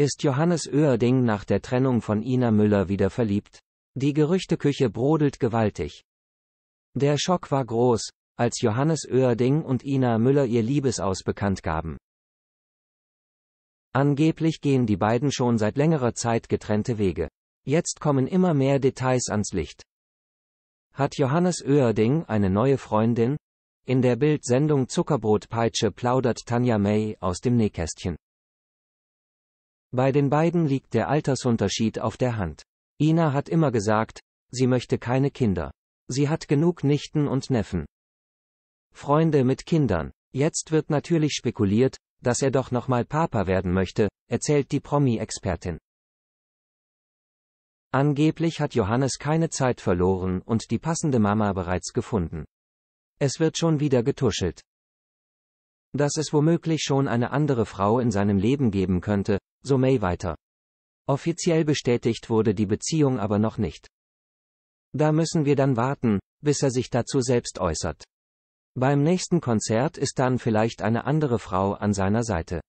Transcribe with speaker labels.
Speaker 1: Ist Johannes Oerding nach der Trennung von Ina Müller wieder verliebt? Die Gerüchteküche brodelt gewaltig. Der Schock war groß, als Johannes Oerding und Ina Müller ihr Liebesaus bekannt gaben. Angeblich gehen die beiden schon seit längerer Zeit getrennte Wege. Jetzt kommen immer mehr Details ans Licht. Hat Johannes Oerding eine neue Freundin? In der Bild-Sendung Zuckerbrotpeitsche plaudert Tanja May aus dem Nähkästchen. Bei den beiden liegt der Altersunterschied auf der Hand. Ina hat immer gesagt, sie möchte keine Kinder. Sie hat genug Nichten und Neffen. Freunde mit Kindern. Jetzt wird natürlich spekuliert, dass er doch nochmal Papa werden möchte, erzählt die Promi-Expertin. Angeblich hat Johannes keine Zeit verloren und die passende Mama bereits gefunden. Es wird schon wieder getuschelt. Dass es womöglich schon eine andere Frau in seinem Leben geben könnte, so May weiter. Offiziell bestätigt wurde die Beziehung aber noch nicht. Da müssen wir dann warten, bis er sich dazu selbst äußert. Beim nächsten Konzert ist dann vielleicht eine andere Frau an seiner Seite.